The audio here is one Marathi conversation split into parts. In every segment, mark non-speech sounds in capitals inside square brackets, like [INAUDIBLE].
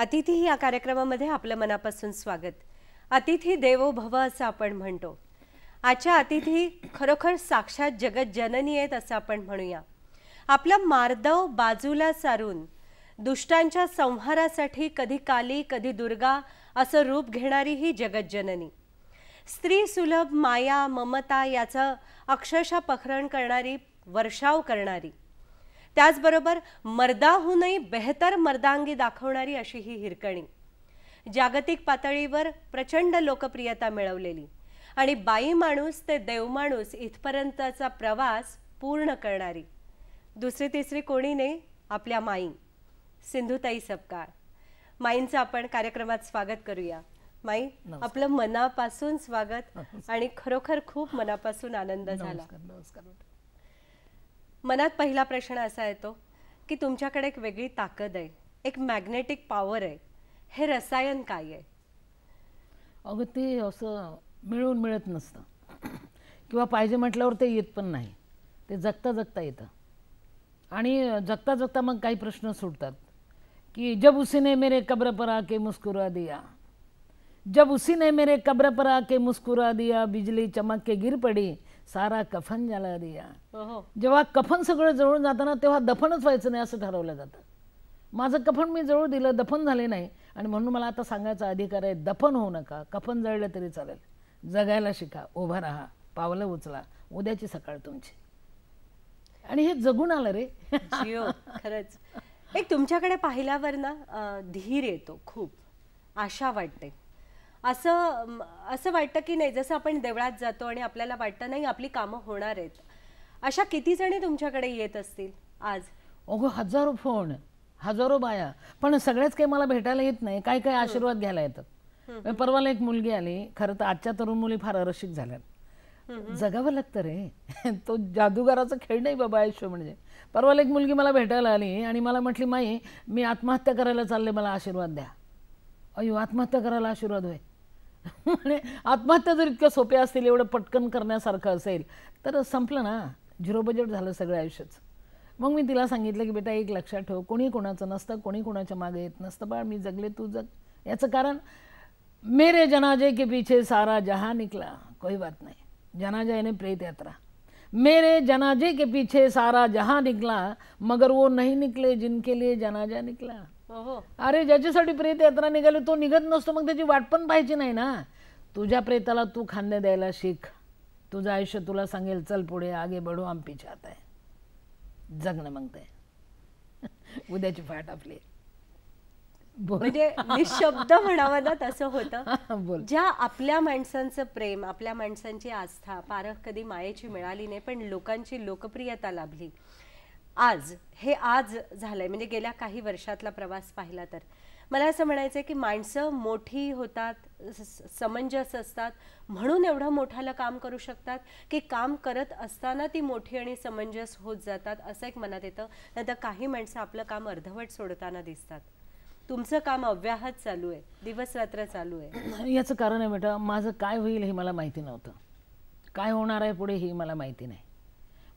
अतिथी या कार्यक्रमामध्ये आपलं मनापासून स्वागत अतिथी देवो भव असं आपण म्हणतो आजच्या अतिथी खरोखर साक्षात जगत जननी आहेत असं आपण म्हणूया आपला मार्दव बाजूला सारून दुष्टांच्या संहारासाठी कधी काली कधी दुर्गा असं रूप घेणारी ही जगज्जननी स्त्री सुलभ माया ममता याचं अक्षरशः पखरण करणारी वर्षाव करणारी त्याचबरोबर मर्दाहूनही बेहतर मर्दांगी दाखवणारी अशी ही हिरकणी जागतिक पातळीवर प्रचंड लोकप्रियता मिळवलेली आणि बाई माणूस ते देव माणूस इथपर्यंतचा प्रवास पूर्ण करणारी दुसरी तिसरी कोणी नाही आपल्या माई सिंधुताई सपकाळ माईंचं आपण कार्यक्रमात स्वागत करूया माई आपलं मनापासून स्वागत आणि खरोखर खूप मनापासून आनंद झाला मनात पहिला प्रश्न असा येतो की तुमच्याकडे एक वेगळी ताकद आहे एक मॅग्नेटिक पॉवर आहे हे रसायन काय आहे अगं ते असं मिळून मिळत नसतं किंवा पाहिजे म्हटल्यावर ते येत पण नाही ते जगता जगता येतं आणि जगता जगता मग काही प्रश्न सुटतात कि जब उसी मेरे कब्र पर आके मुस्कुरा दिया जब उसी ने मेरे कब्र पर आके मुस्कुरा दिया बिजली चमक के गिर पडी सारा कफन जला दिया जेव्हा कफन सगळं जळून ना तेव्हा दफनच व्हायचं नाही असं ठरवलं जातं माझं कफन मी जळू दिलं दफन झाले नाही आणि म्हणून मला आता सांगायचा अधिकार आहे दफन होऊ नका कफन जळलं तरी चालेल जगायला शिका उभा राहा पावलं उचला उद्याची सकाळ तुमची आणि हे जगून आलं रे खरंच एक तुमच्याकडे पाहिल्यावर ना धीर येतो खूप आशा वाटते असं असं वाटतं की नाही जसं आपण देवळात जातो आणि आपल्याला वाटतं नाही आपली कामं होणार आहेत अशा किती जणी तुमच्याकडे येत असतील आज अगो हजारो फोन हजारो बाया पण सगळ्याच काही मला भेटायला येत नाही काय काय आशीर्वाद घ्यायला येतात म्हणजे परवाला एक मुलगी आली खरं तर आजच्या तरुण मुली फार अरक्षित झाल्यात जगावं लागतं रे [LAUGHS] तो जादूगाराचा खेळ नाही बाबा आयुष्य म्हणजे परवाला एक मुलगी मला भेटायला आली आणि मला म्हटली माई मी आत्महत्या करायला चालले मला आशीर्वाद द्या अयो आत्महत्या करायला आशीर्वाद होय [LAUGHS] म्हणजे आत्महत्या जर इतक्या सोप्या असतील एवढं पटकन करण्यासारखं असेल तर संपलं ना झिरो बजेट झालं सगळं आयुष्यच मग मी तिला सांगितलं की बेटा एक लक्षात ठेव कोणी कोणाचं नसतं कोणी कोणाच्या मागे येत नसतं बाळ मी जगले तू जग याचं कारण मेरे जनाजे के पीछे सारा जहा निकला कोई बात नाही जनाजयने प्रेत यात्रा मेरे जनाजे के पीछे सारा जहां निकला मगर वो नहीं निकले जिनके लिए जनाजा निकला अरे ज्याच्यासाठी प्रेत यात्रा निघाली तो निघत नसतो मग त्याची वाट पण पाहिजे नाही ना तुझ्या प्रेताला तू खांदे द्यायला शिक तुझं आयुष्य तुला सांगेल चल पुढे आगे बढू आम्ही पिछात आहे जगणं मग ते [LAUGHS] उद्याची फाट आपली म्हणजे निशब्द म्हणावं ना तसं होतं [LAUGHS] ज्या आपल्या माणसांचं प्रेम आपल्या माणसांची आस्था पारख कधी मायेची मिळाली नाही पण लोकांची लोकप्रियता लाभली आज हे आज झालंय म्हणजे गेल्या काही वर्षातला प्रवास पाहिला तर मला असं म्हणायचं आहे की माणसं मोठी होतात समंजस असतात म्हणून एवढं मोठ्याला काम करू शकतात की काम करत असताना ती मोठी आणि समंजस होत जातात असं एक मनात येतं नंतर काही माणसं आपलं काम अर्धवट सोडताना दिसतात तुमचं काम अव्याहत चालू आहे दिवस रात्र चालू आहे [CLEARS THROAT] याचं कारण आहे बेटा माझं काय होईल हे मला माहिती नव्हतं काय होणार आहे पुढे हे मला माहिती नाही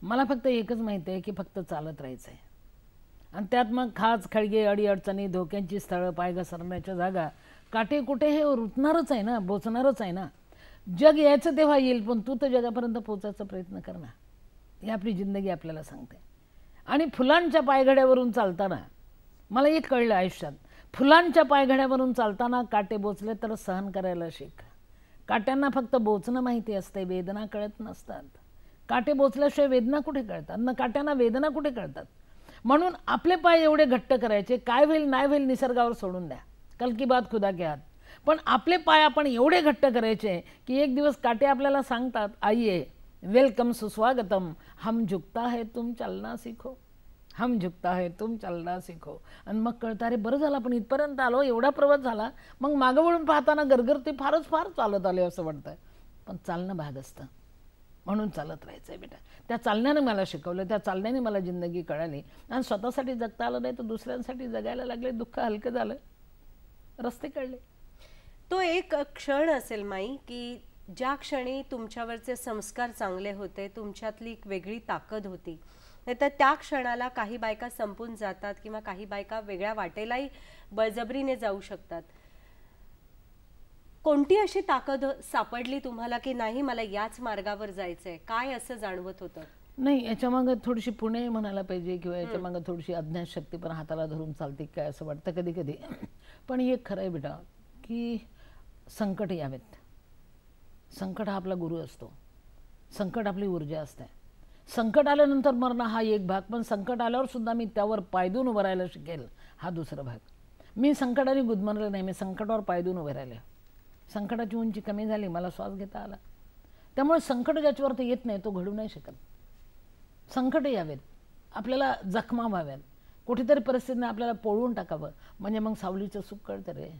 मला फक्त एकच माहिती आहे की फक्त चालत राहायचं आहे आणि त्यात मग खाच खळगे अडीअडचणी धोक्यांची स्थळं पाय घसरण्याच्या जागा काटे कुठे हे रुतणारच आहे ना बोचणारच आहे ना जग यायचं तेव्हा येईल पण तू तर जगापर्यंत पोचायचा प्रयत्न कर ना ही आपली जिंदगी आपल्याला सांगते आणि फुलांच्या पायघड्यावरून चालताना मला एक कळलं आयुष्यात फुलांच्या पायघड्यावरून चालताना काटे बोचले तर सहन करायला शिक काट्यांना फक्त बोचणं माहिती असते वेदना कळत नसतात काटे बोचल्याशिवाय वेदना कुठे कळतात न काट्यांना वेदना कुठे कळतात म्हणून आपले पाय एवढे घट्ट करायचे काय होईल नाही होईल निसर्गावर सोडून द्या कलकी बात खुदा घ्या पण आपले पाय आपण एवढे घट्ट करायचे की एक दिवस काटे आपल्याला सांगतात आईये वेलकम सुस्वागतम हम झुकता है तुम चालना सीखो हम झुकता है तुम चालना सिखो आणि मग कळतं अरे बरं झालं आपण इथपर्यंत आलो एवढा प्रवास झाला मग मागं वळून पाहताना ते फारच फार चालत आले असं वाटतं पण चालणं भाग असतं म्हणून चालत राहायचंय बेटा त्या चालण्याने मला शिकवलं त्या चालण्याने मला जिंदगी कळाली आणि स्वतःसाठी जगता आलं नाही तर दुसऱ्यांसाठी जगायला लागले दुःख हलकं झालं रस्ते कळले तो एक क्षण असेल माई की ज्या क्षणी तुमच्यावरचे संस्कार चांगले होते तुमच्यातली एक वेगळी ताकद होती तर त्या क्षणाला काही बायका संपून जातात किंवा काही बायका वेगळ्या वाटेलाही बळजबरीने जाऊ शकतात कोणती अशी ताकद सापडली तुम्हाला की नाही मला याच मार्गावर जायचंय काय असं जाणवत होतं नाही याच्या मागे थोडीशी पुणे म्हणायला पाहिजे किंवा याच्या मागे थोडीशी अज्ञात पण हाताला धरून चालते काय असं वाटतं कधी कधी पण एक खरं आहे बेटा की संकट यावेत संकट हा आपला गुरु असतो संकट आपली ऊर्जा असते संकट आल्यानंतर मरणं हा एक भाग पण संकट आल्यावर सुद्धा मी त्यावर पायदून उभं राहायला शिकेल हा दुसरा भाग मी संकटाने गुदमरलं नाही मी संकटावर पायदून उभे राहिले संकटाची उंची कमी झाली मला श्वास घेता आला त्यामुळे संकट ज्याच्यावरती येत नाही तो घडू नाही शकत संकट यावेत आपल्याला जखमा व्हाव्यात कुठेतरी परिस्थितीने आपल्याला पोळून टाकावं म्हणजे मग सावलीचं सुख कळतं रे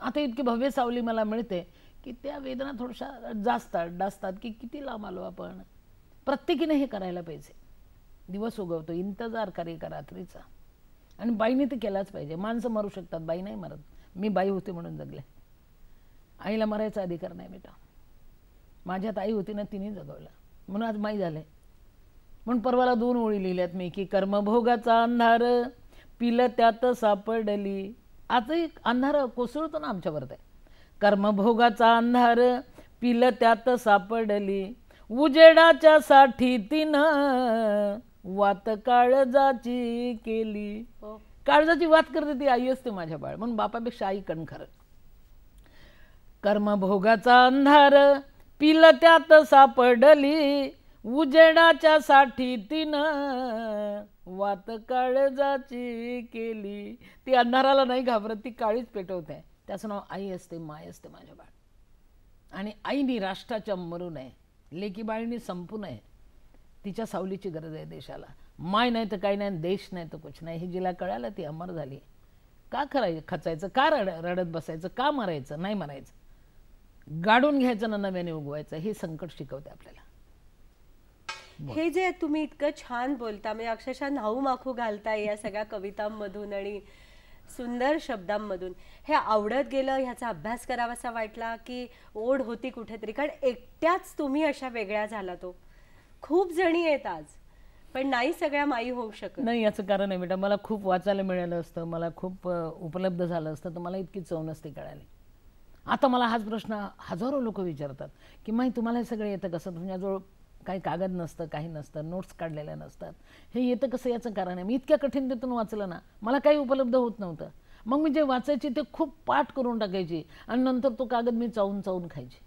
आता इतकी भव्य सावली मला मिळते की त्या वेदना थोडशा जास्त डासतात की किती लांब आलो आपण प्रत्येकीने हे करायला पाहिजे दिवस उगवतो इंतजार करे का रात्रीचा आणि बाईने ते केलाच पाहिजे माणसं मरू शकतात बाई नाही मरत मी बाई होते म्हणून जगले आईला मरायचा अधिकार नाही बेटा माझ्यात आई होती ना तिने जगवलं म्हणून आज माई झालं म्हणून परवाला दोन ओळी लिहिल्यात मी की कर्मभोगाचा अंधार पिलं त्यात सापडली आजही अंधार कोसळतो ना आमच्यावर ते कर्मभोगाचा अंधार पिलं त्यात सापडली उजेडाच्या साठी तिनं वात काळजाची केली हो. काळजाची वात करते ती आई असते माझ्या बाळ म्हणून बापापेक्षा आई कणखर कर्मभोगाचा अंधार पिल त्यात सापडली उजेडाच्या साठी तिनं वात काळजाची केली ती अंधाराला नाही घाबरत ती काळीच पेटवते त्याचं नाव आई असते माय असते माझ्या बाळ आणि आईनी राष्ट्राच्या मरू नये लेकीबाळींनी संपून आहे तिच्या सावलीची गरज आहे देशाला माय नाही तर काही नाही देश नाही तर कुछ नाही हे जिला कळालं ती अमर झाली का करायचं खचायचं का रड रडत बसायचं का मरायचं नाही मरायचं गाडून घ्यायचं ना नव्याने उगवायचं हे संकट शिकवते आपल्याला हे जे तुम्ही इतकं छान बोलता म्हणजे अक्षरशः नाहू माखू घालताय या सगळ्या कवितांमधून आणि सुंदर शब्दांमधून हे आवडत गेलं ह्याचा अभ्यास करावासा वाटला की ओढ होती कुठेतरी कारण एकट्याच तुम्ही अशा वेगळ्या झाला तो हो. खूप जणी आहेत आज पण नाही सगळ्या माई होऊ शकत नाही याचं कारण आहे बेटा मला खूप वाचायला मिळालं असतं मला खूप उपलब्ध झालं असतं तर मला इतकी चव नसती कळाली आता मला हाच प्रश्न हजारो लोक विचारतात की माही तुम्हाला हे सगळं येतं कसं तुमच्याजवळ काही कागद नसतं काही नसतं नोट्स काढलेल्या नसतात हे येतं कसं याचं कारण आहे मी इतक्या कठीण तिथून वाचलं ना मला काही उपलब्ध होत नव्हतं मग मी जे वाचायची ते खूप पाठ करून टाकायची आणि नंतर तो कागद मी चावून चावून खायची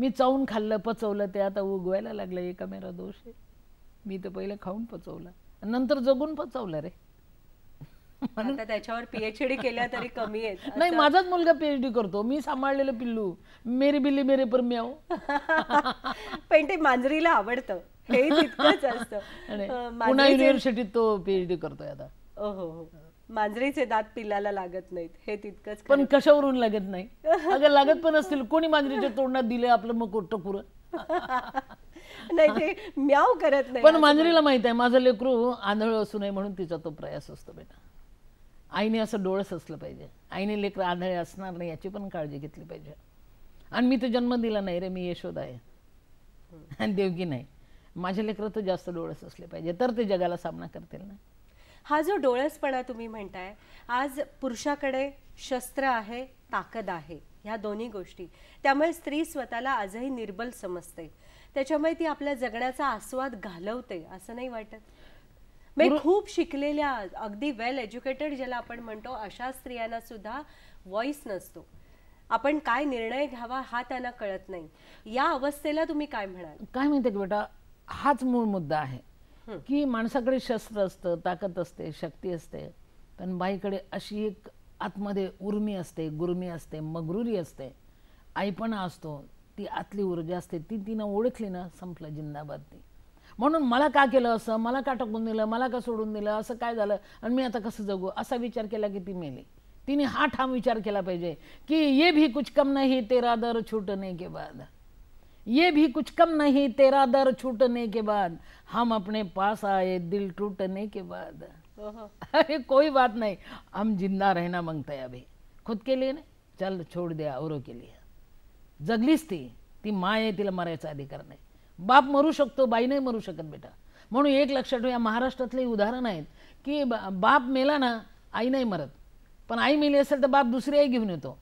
मी चावून खाल्लं पचवलं ते आता उगवायला लागलं एका मेरा दोष आहे मी तर पहिलं खाऊन पचवलं नंतर जगून पचवलं रे त्याच्यावर पीएचडी केल्या तरी कमी आहेत नाही माझाच मुलगा पीएचडी करतो मी सांभाळलेलं पिल्लू मेरी बिल्ली मेरे पर म्याव [LAUGHS] पण ते मांजरीला आवडतं हे तितकंच असतं युनिव्हर्सिटीत तो पीएचडी करतोय आता हो. मांजरीचे दात पिल्लाला लागत नाहीत हे तितकंच पण कशावरून लागत नाही अगं लागत पण असतील कोणी मांजरीच्या तोंडात दिले आपलं मग पुरं [LAUGHS] नाही ते म्याव करत नाही पण मांजरीला माहित आहे माझं लेकरू आंधळ असू नये म्हणून तिचा तो प्रयास असतो बेटा आईने असं डोळस असलं पाहिजे आईने लेकरं आधळे असणार नाही याची पण काळजी घेतली पाहिजे आणि मी तो जन्म दिला नाही रे मी यशोदा आहे आणि देवगी नाही माझे लेकरं तर जास्त डोळस असले पाहिजे तर ते जगाला सामना करतील ना हा जो डोळसपणा तुम्ही म्हणताय आज पुरुषाकडे शस्त्र आहे ताकद आहे ह्या दोन्ही गोष्टी त्यामुळे स्त्री स्वतःला आजही निर्बल समजते त्याच्यामुळे ती आपल्या जगण्याचा आस्वाद घालवते असं नाही वाटत खूप शिकलेल्या अगदी वेल एज्युकेटेड ज्याला आपण म्हणतो अशा स्त्रियांना सुद्धा व्हॉइस नसतो आपण काय निर्णय घ्यावा हा त्यांना कळत नाही या अवस्थेला तुम्ही काय म्हणाल काय म्हणते की बेटा हाच मूळ मुद्दा आहे की माणसाकडे शस्त्र असतं ताकद असते शक्ती असते पण बाईकडे अशी एक आतमध्ये उर्मी असते गुर्मी असते मगरुरी असते आईपणा असतो ती आतली ऊर्जा असते ती तिनं ओळखली ना संपलं जिंदाबाद ती म्हणून मला का केलं असं मला का टाकून दिलं मला का सोडून दिलं असं काय झालं आणि मी आता कसं जगू असा विचार केला की ती मेली तिने हा ठाम विचार केला पाहिजे की ये भी कुछ कम नाही तेरा दर छूटने के बाद ये भी कुछ कम नहीं तेरा दर छूटने के बाद हम अपने पास आए दिल टूटने के बाद अरे कोई बात नाही हम जिंदा रहना मग हैं अभी खुद के लिए ना चल छोड़ द्या औरो के लिए जगलीच ती ती माय तिला मरायचा अधिकार नाही बाप मरू शकतो बाई नाही मरू शकत बेटा म्हणून एक लक्षात या महाराष्ट्रातले उदाहरण आहेत की बाप मेला ना आई नाही मरत पण आई मेली असेल तर बाप दुसरी आई घेऊन येतो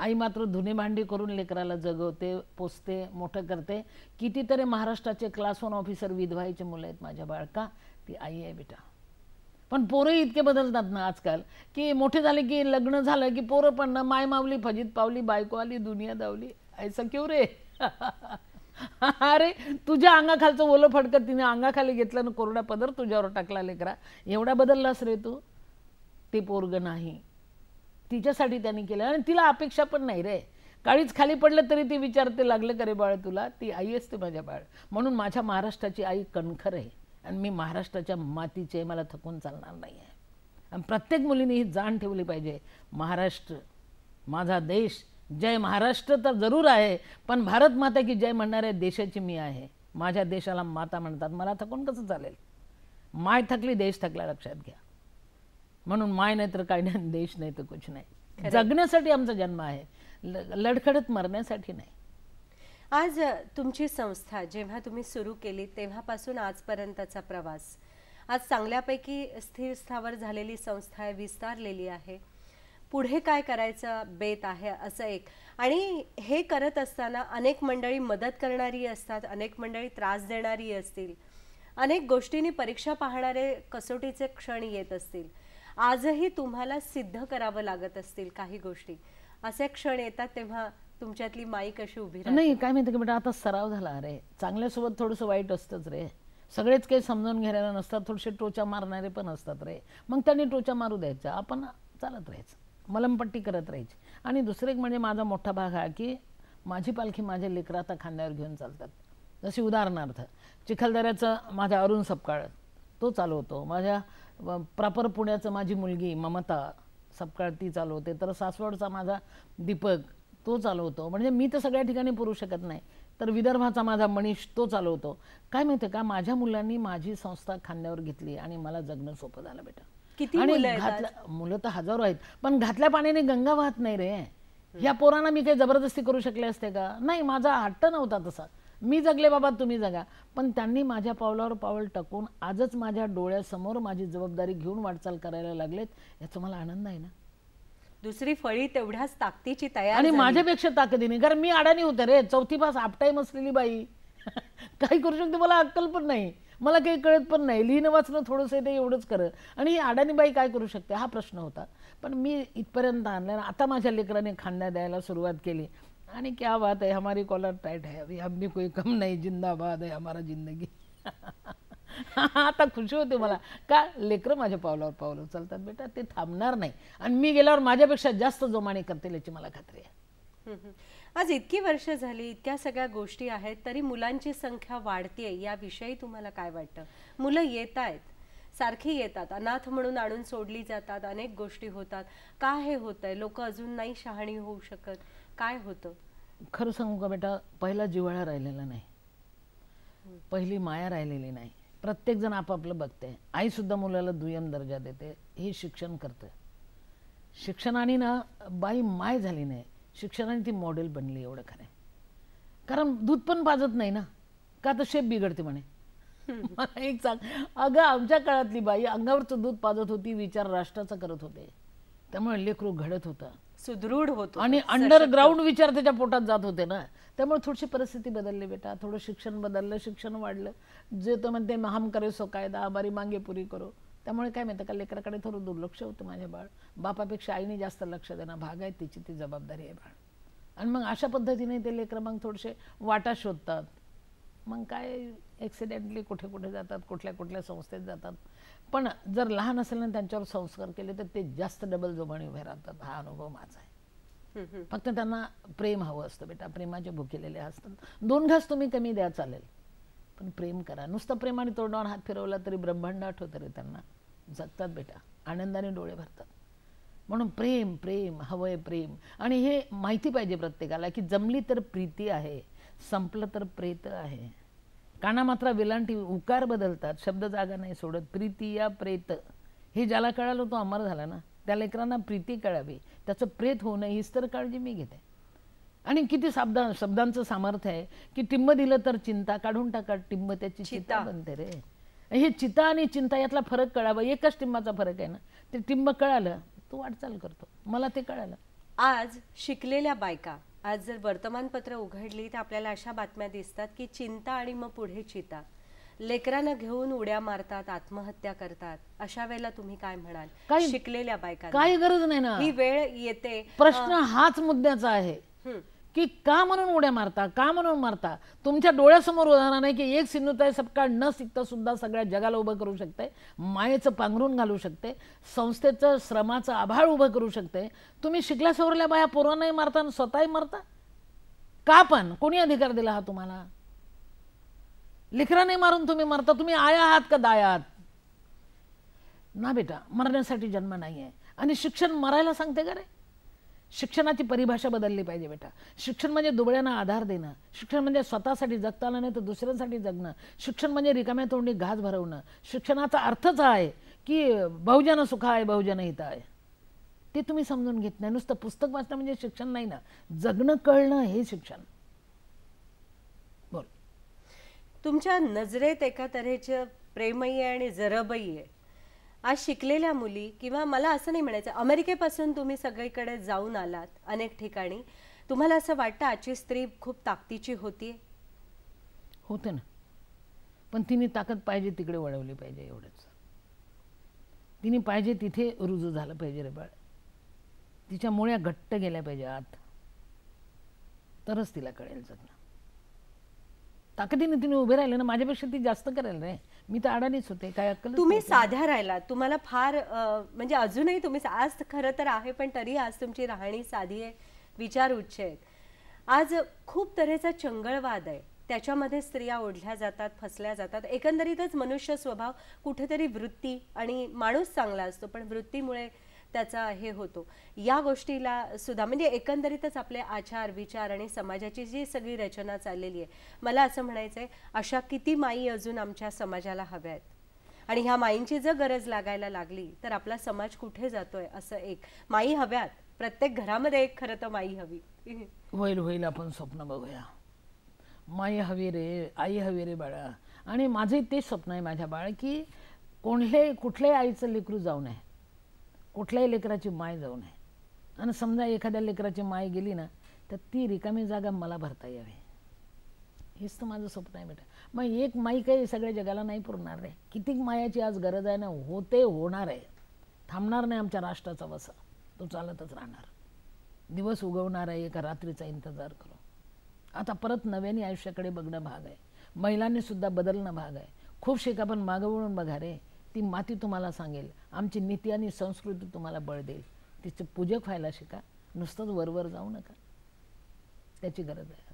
आई मात्र धुने भांडी करून लेकराला जगवते पोचते मोठं करते कितीतरी महाराष्ट्राचे क्लास वन ऑफिसर विधवाईचे मुलं आहेत माझ्या बाळका ती आई आहे बेटा पण पोरं इतके बदलतात ना आजकाल की मोठे झाले की लग्न झालं की पोरं पण ना माय मावली फजित पावली बायको आली दुनिया दावली ऐसा क्यू रे [LAUGHS] [LAUGHS] अरे तुझ्या अंगाखालचं ओलं फडकत तिने अंगाखाली घेतलं ना कोरडा पदर तुझ्यावर टाकला लेकरा एवढा बदललास रे तू ते पोरग नाही तिच्यासाठी त्यांनी केलं आणि तिला अपेक्षा पण नाही रे काळीच खाली पडलं तरी ती विचारते लागलं करे बाळ तुला ती आई असते माझ्या बाळ म्हणून माझ्या महाराष्ट्राची आई कणखर आहे आणि मी महाराष्ट्राच्या मातीचे मला थकून चालणार नाही आहे आणि प्रत्येक मुलीने ही जाण ठेवली पाहिजे महाराष्ट्र माझा देश जय महाराष्ट्र तर जरूर आहे पण भारत माता की जय म्हणणाऱ्या देशाची मी आहे माझ्या देशाला माता म्हणतात मला थकून कसं चालेल माय थकली देश थकला लक्षात घ्या म्हणून माय नाही तर काय नाही देश नाही तर कुछ नाही जगण्यासाठी आमचा जन्म आहे लडखडत मरण्यासाठी नाही आज तुमची संस्था जेव्हा तुम्ही सुरू केली तेव्हापासून आजपर्यंतचा प्रवास आज चांगल्यापैकी स्थिर स्थावर झालेली संस्था विस्तारलेली आहे पुढे काय करायचं बेत आहे असं एक आणि हे करत असताना अनेक मंडळी मदत करणारी असतात अनेक मंडळी त्रास देणारी असतील अनेक गोष्टींनी परीक्षा पाहणारे कसोटीचे क्षण येत असतील आजही तुम्हाला सिद्ध करावं लागत असतील काही गोष्टी असे क्षण येतात तेव्हा तुमच्यातली माई कशी उभी नाही काय माहिती की बेटा आता सराव झाला अरे चांगल्यासोबत थोडंसं वाईट असतंच रे सगळेच काही समजून घेणारे नसतात थोडेसे टोचा मारणारे पण असतात रे मग त्यांनी टोचा मारू द्यायचा आपण चालत राहायचं मलमपट्टी करत राहायची आणि दुसरं एक म्हणजे माझा मोठा भाग हा की माझी पालखी माझ्या लेकराता आता खांद्यावर घेऊन चालतात जशी उदाहरणार्थ चिखलदऱ्याचं माझा अरुण सपकाळ तो चालवतो माझ्या प्रॉपर पुण्याचं माझी मुलगी ममता सपकाळ ती चालवते तर सासवडचा माझा दीपक तो चालवतो म्हणजे मी तर सगळ्या ठिकाणी पुरू शकत नाही तर विदर्भाचा माझा मनीष तो चालवतो काय माहिती का माझ्या मुलांनी माझी संस्था खांद्यावर घेतली आणि मला जगणं सोपं झालं बेटा किती मुलं तर हजारो आहेत पण घातल्या पाण्याने गंगा वाहत नाही रे या पोरांना मी काही जबरदस्ती करू शकले असते का नाही माझा हट्ट नव्हता तसा मी जगले बाबा तुम्ही जगा पण त्यांनी माझ्या पावलावर पावल टाकून आजच माझ्या डोळ्यासमोर माझी जबाबदारी घेऊन वाटचाल करायला लागलेत याचा मला आनंद आहे ना दुसरी फळी तेवढ्याच ताकदीची तयार आणि माझ्यापेक्षा ताकदीने कारण मी अडाणी होते रे चौथी पास आपटाईम असलेली बाई [LAUGHS] काही करू शकते मला अक्कल पण नाही मला काही कळत पण नाही लिहिणं वाचणं थोडंसं ते एवढंच करत आणि ही अडाणीबाई काय करू शकते हा प्रश्न होता पण मी इथपर्यंत आणलं आता माझ्या लेकराने खांद्या द्यायला सुरुवात केली आणि क्या बात आहे हमारी कॉलर टाईट आहे अभी हम कोई कम नाही जिंदाबाद आहे हमारा जिंदगी [LAUGHS] आता खुशी होते मला का लेकरं माझ्या पावलावर पावलं चालतात बेटा ते थांबणार नाही आणि मी गेल्यावर माझ्यापेक्षा जास्त जोमाने करतील याची मला खात्री आहे आज इतकी वर्ष झाली इतक्या सगळ्या गोष्टी आहेत तरी मुलांची संख्या वाढते याविषयी तुम्हाला काय वाटतं मुलं येत आहेत सारखी येतात अनाथ म्हणून आणून सोडली जातात अनेक गोष्टी होतात का हे होत आहे लोक अजून नाही शहाणी होऊ शकत काय होतं खरं सांगू का बेटा पहिला जिव्हाळा राहिलेला नाही पहिली माया राहिलेली नाही प्रत्येक जण आपापलं बघते आई सुद्धा मुलाला दुय्यम दर्जा देते हे शिक्षण करते शिक्षणाने ना बाई माय झाली नाही शिक्षणाने ती मॉडेल बनली एवढं खरं कारण दूध पण पाजत नाही ना का तर शेप बिघडते म्हणे मला एक सांग अगं आमच्या काळातली बाई अंगावरचं दूध पाजत होती विचार राष्ट्राचा करत होते त्यामुळे लेकरू घडत होता सुदृढ होतो आणि अंडरग्राऊंड विचार त्याच्या पोटात जात होते ना त्यामुळे थोडीशी परिस्थिती बदलली बेटा थोडं शिक्षण बदललं शिक्षण वाढलं जे तो म्हणते महाम करे सो कायदा बारी मागे पुरी करू त्यामुळे काय म्हणतं का लेकराकडे थोडं दुर्लक्ष होतं माझ्या बाळ बापापेक्षा आईने जास्त लक्ष देणं भाग आहे तिची ती जबाबदारी आहे बाळ आणि मग अशा पद्धतीने ते लेकरं मग थोडेसे वाटा शोधतात मग काय ॲक्सिडेंटली कुठे कुठे जातात कुठल्या कुठल्या संस्थेत जातात पण जर लहान असेल ना त्यांच्यावर संस्कार केले तर ते जास्त डबल जोमाने उभे राहतात हा अनुभव माझा आहे फक्त त्यांना प्रेम हवं असतं बेटा प्रेमाचे भुकेलेले असतात दोन घास तुम्ही कमी द्या चालेल पण प्रेम करा नुसतं प्रेमाने तोंडावर हात फिरवला तरी ब्रह्मांड आठवतं रे त्यांना जगतात बेटा आनंदाने डोळे भरतात म्हणून प्रेम प्रेम हवंय प्रेम आणि हे माहिती पाहिजे प्रत्येकाला की जमली तर प्रीती आहे संपलं तर प्रेत आहे काना मात्र विलांटी उकार बदलतात शब्द जागा नाही सोडत प्रीती या प्रेत हे ज्याला कळालं तो अमर झाला ना त्या लेकरांना प्रीती कळावी त्याचं प्रेत होऊ नये हीच तर काळजी मी घेते आणि किती शब्दा शब्दांचं सामर्थ्य आहे की टिंब दिलं तर चिंता काढून टाका टिंब त्याची चिता बनते रे हे चिता आणि चिंता यातला फरक कळावा एकच टिंबाचा फरक आहे ना ते टिंब कळालं तो वाटचाल करतो मला ते कळालं आज शिकलेल्या बायका आज जर वर्तमानपत्र उघडली तर आपल्याला अशा बातम्या दिसतात की चिंता आणि मग पुढे चिता लेकरांना घेऊन उड्या मारतात आत्महत्या करतात अशा वेळेला तुम्ही काय म्हणाल काय शिकलेल्या बायका काही गरज नाही ना ही वेळ येते प्रश्न हाच मुद्द्याचा आहे की का म्हणून उड्या मारता का म्हणून मारता तुमच्या डोळ्यासमोर उदाहरण आहे की एक सिंधुताई सपकाळ न शिकता सुद्धा सगळ्या जगाला उभं करू शकते मायेचं पांघरून घालू शकते संस्थेचं श्रमाचं आभाळ उभं करू शकते तुम्ही शिकल्या सवरल्या बाया पोरांनाही मारता आणि स्वतःही मारता का पण कोणी अधिकार दिला हा तुम्हाला नाही मारून तुम्ही मारता तुम्ही आया आहात का दाया आहात ना बेटा मरण्यासाठी जन्म नाही आहे आणि शिक्षण मरायला सांगते का रे शिक्षणाची परिभाषा बदलली पाहिजे बेटा शिक्षण म्हणजे दुबळ्यांना आधार देणं शिक्षण म्हणजे स्वतःसाठी जगताना नाही तर दुसऱ्यांसाठी जगणं शिक्षण म्हणजे रिकाम्या तोंडी घास भरवणं शिक्षणाचा अर्थच आहे की बहुजन सुख आहे बहुजन हित आहे ते तुम्ही समजून घेत नाही नुसतं पुस्तक वाचणं म्हणजे शिक्षण नाही ना जगणं कळणं हे शिक्षण बोल तुमच्या नजरेत एका तऱ्हेचं प्रेमही आहे आणि जरबही आहे आज शिकलेल्या मुली किंवा मला असं नाही म्हणायचं अमेरिकेपासून तुम्ही सगळीकडे जाऊन आलात अनेक ठिकाणी तुम्हाला असं वाटतं आजची स्त्री खूप ताकदीची होती होते ना पण तिने ताकद पाहिजे तिकडे वळवली पाहिजे एवढंच तिने पाहिजे तिथे रुजू झालं पाहिजे रे बाळ तिच्या मुळ्या घट्ट गेल्या पाहिजे आत तरच तिला कळेल जगणं ताकदीने तिने उभे राहिले ना माझ्यापेक्षा ती जास्त करेल नाही मी तर अडाणीच होते काय अक्कल तुम्ही साध्या राहिला तुम्हाला फार म्हणजे अजूनही तुम्ही आज खरं तर आहे पण तरी आज तुमची राहणी साधी आहे विचार उच्च आहेत आज खूप तऱ्हेचा चंगळवाद आहे त्याच्यामध्ये स्त्रिया ओढल्या जातात फसल्या जातात एकंदरीतच मनुष्य स्वभाव कुठेतरी वृत्ती आणि माणूस चांगला असतो पण वृत्तीमुळे त्याचा हे होतो या गोष्टीला सुद्धा म्हणजे एकंदरीतच आपले आचार विचार आणि समाजाची जी सगळी रचना चाललेली आहे मला असं म्हणायचं आहे अशा किती माई अजून आमच्या समाजाला हव्या आहेत आणि ह्या माईंची जर गरज लागायला लागली तर आपला समाज कुठे जातोय असं एक माई हव्यात प्रत्येक घरामध्ये एक खरं तर माई हवी होईल होईल आपण स्वप्न बघूया माई हवी रे आई हवी रे बाळा आणि माझे तेच स्वप्न आहे माझ्या बाळ की कोणले कुठल्याही आईचं लेकरू जाऊ नये कुठल्याही लेकराची माय जाऊ नये आणि समजा एखाद्या लेकराची माय गेली ना तर ती रिकामी जागा मला भरता यावी हेच तर माझं स्वप्न आहे बेटा मग एक माई काही सगळ्या जगाला नाही पुरणार रे किती मायाची आज गरज आहे ना होते होणार आहे थांबणार नाही आमच्या राष्ट्राचा वसा तो चालतच राहणार दिवस उगवणार आहे एका रात्रीचा इंतजार करू आता परत नव्याने आयुष्याकडे बघणं भाग आहे महिलांनीसुद्धा बदलणं भाग आहे खूप शिका पण मागवळून बघा रे ती माती तुम्हाला सांगेल आमची नीती आणि संस्कृती तुम्हाला बळ देईल तिचं पूजक व्हायला शिका नुसतंच वरवर जाऊ नका त्याची गरज आहे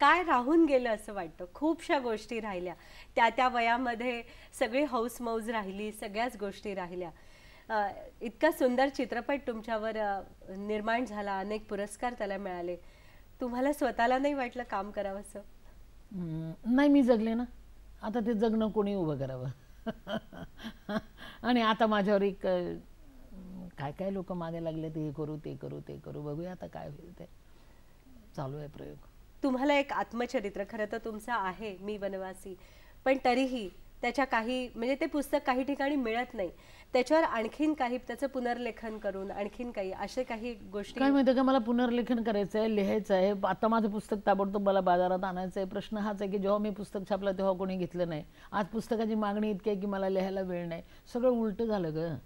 काय राहून गेलं असं वाटतं खूपशा गोष्टी राहिल्या त्या त्या वयामध्ये सगळी हौसमौज राहिली सगळ्याच गोष्टी राहिल्या इतका सुंदर चित्रपट तुमच्यावर निर्माण झाला अनेक पुरस्कार त्याला मिळाले तुम्हाला स्वतःला नाही वाटलं काम असं नाही मी जगले ना आता ते जगणं कोणी उभं करावं आणि आता माझ्यावर एक काय काय लोक मागे लागले ते करू ते करू ते करू बघूया आता काय होईल ते चालू आहे प्रयोग तुम्हाला एक आत्मचरित्र खरं तर तुमचं आहे मी वनवासी पण तरीही त्याच्या काही म्हणजे ते पुस्तक काही ठिकाणी मिळत नाही त्याच्यावर आणखीन काही त्याचं पुनर्लेखन करून आणखीन काही असे काही गोष्टी काय माहिती का मला पुनर्लेखन करायचं आहे लिहायचं आहे आता माझं पुस्तक ताबडतोब मला बाजारात आणायचं आहे प्रश्न हाच आहे की जेव्हा मी पुस्तक छापलं तेव्हा कोणी घेतलं नाही आज पुस्तकाची मागणी इतकी आहे की मला लिहायला वेळ नाही सगळं उलटं झालं गं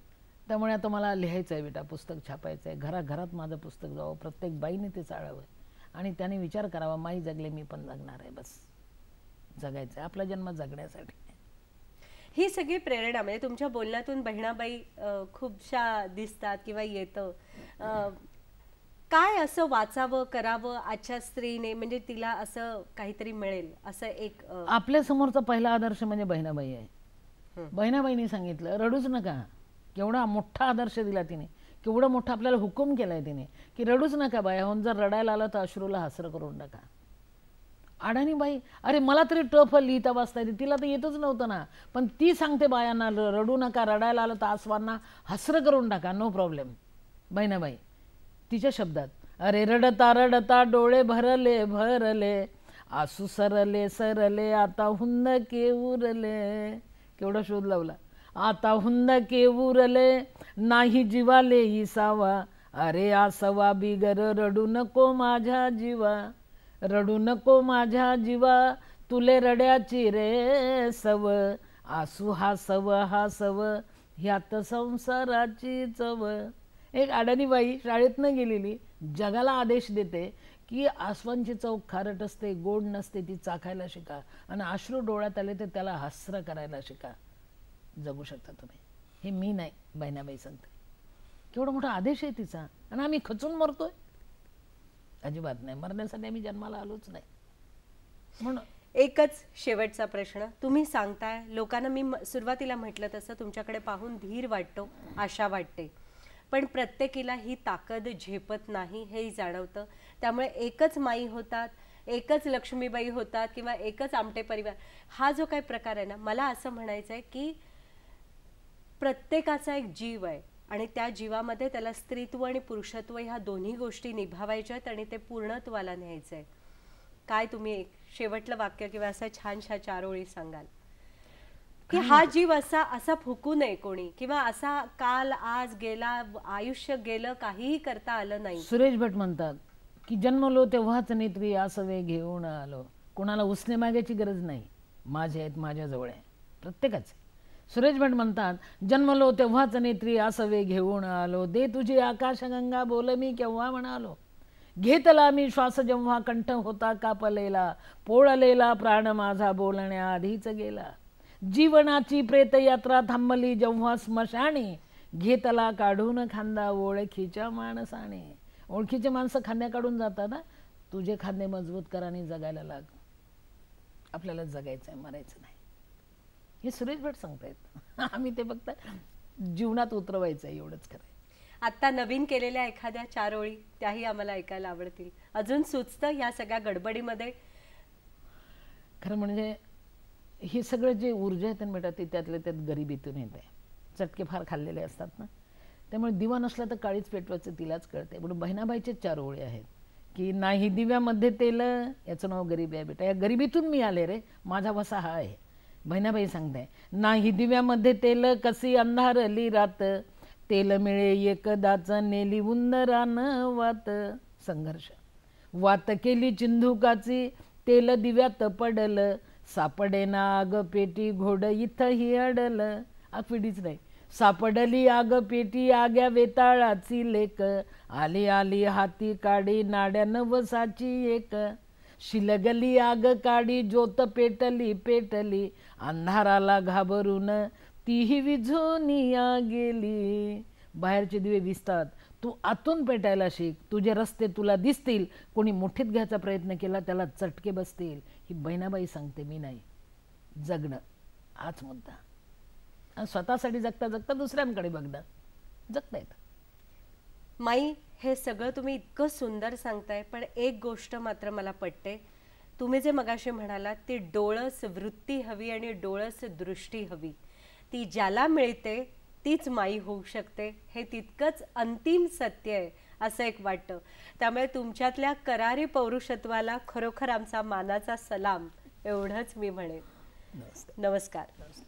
त्यामुळे आता मला लिहायचं आहे बेटा पुस्तक छापायचं आहे घराघरात माझं पुस्तक जावं प्रत्येक बाईने ते चाळावं आणि त्याने विचार करावा माई जगले मी पण जगणार आहे बस जगायचं आहे आपला जन्म जगण्यासाठी ही सगळी प्रेरणा म्हणजे तुमच्या बोलण्यातून बहिणाबाई खूपशा दिसतात किंवा येतं काय असं वाचावं करावं आजच्या स्त्रीने म्हणजे तिला असं काहीतरी मिळेल असं एक आपल्या समोरचा पहिला आदर्श म्हणजे बहिणाबाई आहे बहिणाबाईने सांगितलं रडूच नका केवढा मोठा आदर्श दिला तिने केवढा मोठा आपल्याला हुकूम केलाय तिने की रडूच नका बाया होऊन जर रडायला आलं तर अश्रूला हसरं करून टाका अडाणी बाई अरे मला तरी टफ लिहिता वाचता येते तिला तर येतच नव्हतं ना पण ती सांगते बायांना रडू नका रडायला आलं तर आसवांना हसरं करून टाका नो प्रॉब्लेम बाई ना बाई तिच्या शब्दात अरे रडता रडता डोळे भरले भरले आसू सरले सरले आता हुंद के उरले केवढा शोध लावला आता हुंद के उरले नाही जीवाले ही सावा अरे आसवा बिगर रडू नको माझ्या जीवा रडू नको माझ्या जीवा तुले रड्याची रे सव आसू हा सव हा सव ह्यात संसाराची चव एक अडाणीबाई न गेलेली जगाला आदेश देते की आसवांची चव खारट असते गोड नसते ती चाखायला शिका आणि अश्रू डोळ्यात आले तर त्याला हास्र करायला शिका जगू शकता तुम्ही हे मी नाही बहिणाबाई सांगते केवढा मोठा आदेश आहे तिचा आणि आम्ही खचून मरतोय अजिबात नाही मरण्यासाठी आम्ही जन्माला आलोच नाही म्हणून एकच शेवटचा प्रश्न तुम्ही सांगताय लोकांना मी सुरुवातीला म्हटलं तसं तुमच्याकडे पाहून धीर वाटतो आशा वाटते पण प्रत्येकीला ही ताकद झेपत नाही हे जाणवतं त्यामुळे एकच माई होतात एकच लक्ष्मीबाई होतात किंवा एकच आमटे परिवार हा जो काही प्रकार आहे ना मला असं म्हणायचं आहे की प्रत्येकाचा एक जीव आहे आणि त्या जीवामध्ये त्याला स्त्रीत्व आणि पुरुषत्व ह्या दोन्ही गोष्टी निभावायच्या आहेत आणि ते पूर्णत्वाला न्यायचं आहे काय तुम्ही एक शेवटलं वाक्य किंवा असं छानशा चार ओळी सांगाल की हा जीव असा असा फुकू नये कोणी किंवा असा काल आज गेला आयुष्य गेलं काहीही करता आलं नाही सुरेश भट म्हणतात की जन्मलो तेव्हाच नेत्री आसवे घेऊन आलो कोणाला उसने मागायची गरज नाही माझे आहेत माझ्याजवळ आहे प्रत्येकाचे सुरेश भट म्हणतात जन्मलो तेव्हाच नेत्री असवे घेऊन आलो दे तुझी आकाशगंगा बोल मी केव्हा म्हणालो घेतला मी श्वास जेव्हा कंठ होता कापलेला पोळलेला प्राण माझा बोलण्याआधीच गेला जीवनाची प्रेतयात्रा थांबली जेव्हा स्मशाने घेतला काढून खांदा ओळखीच्या माणसाने ओळखीचे माणसं खांद्या काढून जातात तुझे खांदे मजबूत आणि जगायला लाग आपल्याला जगायचं आहे मरायचं हे सुरेश भट सांगतायत [LAUGHS] आम्ही ते फक्त जीवनात उतरवायचं आहे एवढंच खरं आत्ता नवीन केलेल्या एखाद्या चार ओळी त्याही आम्हाला ऐकायला आवडतील अजून सुचतं ह्या सगळ्या गडबडीमध्ये खरं म्हणजे हे सगळं जे ऊर्जा येत मिळतात ते त्यातल्या त्यात गरिबीतून येते चटके फार खाल्लेले असतात ना त्यामुळे दिवा नसला तर काळीच पेटवायचं तिलाच कळते म्हणून बहिणाबाईचे चार ओळी आहेत की नाही दिव्यामध्ये तेल याचं नाव गरीबी आहे बेटा या गरिबीतून मी आले रे माझा वसा हा आहे बहिणाबाई सांगताय नाही दिव्यामध्ये तेल कसी अंधारली रात तेल मिळे एकदाच नेली उंदरान वात संघर्ष वात केली चिंधुकाची तेल दिव्यात पडल सापडे ना आग पेटी घोड इथंही अडल आखविडीच नाही सापडली आग पेटी आग्या वेताळाची लेक आली आली हाती काडी नाड्या नवसाची एक शिलगली आग काडी ज्योत पेटली पेटली अंधाराला घाबरून तीही विझून या गेली बाहेरचे दिवे दिसतात तू आतून पेटायला शिक तुझे रस्ते तुला दिसतील कोणी मुठीत घ्यायचा प्रयत्न केला त्याला चटके बसतील ही बहिणाबाई सांगते मी नाही जगणं हाच मुद्दा स्वतःसाठी जगता जगता दुसऱ्यांकडे बघणं जगता माई हे सगळं तुम्ही इतकं सुंदर सांगताय पण एक गोष्ट मात्र मला पटते तुम्ही जे मगाशी म्हणालात ती डोळस वृत्ती हवी आणि डोळस दृष्टी हवी ती ज्याला मिळते तीच माई होऊ शकते हे तितकंच अंतिम सत्य आहे असं एक वाटतं त्यामुळे तुमच्यातल्या करारी पौरुषत्वाला खरोखर आमचा मानाचा सलाम एवढंच मी म्हणेन नमस्कार नमस्कार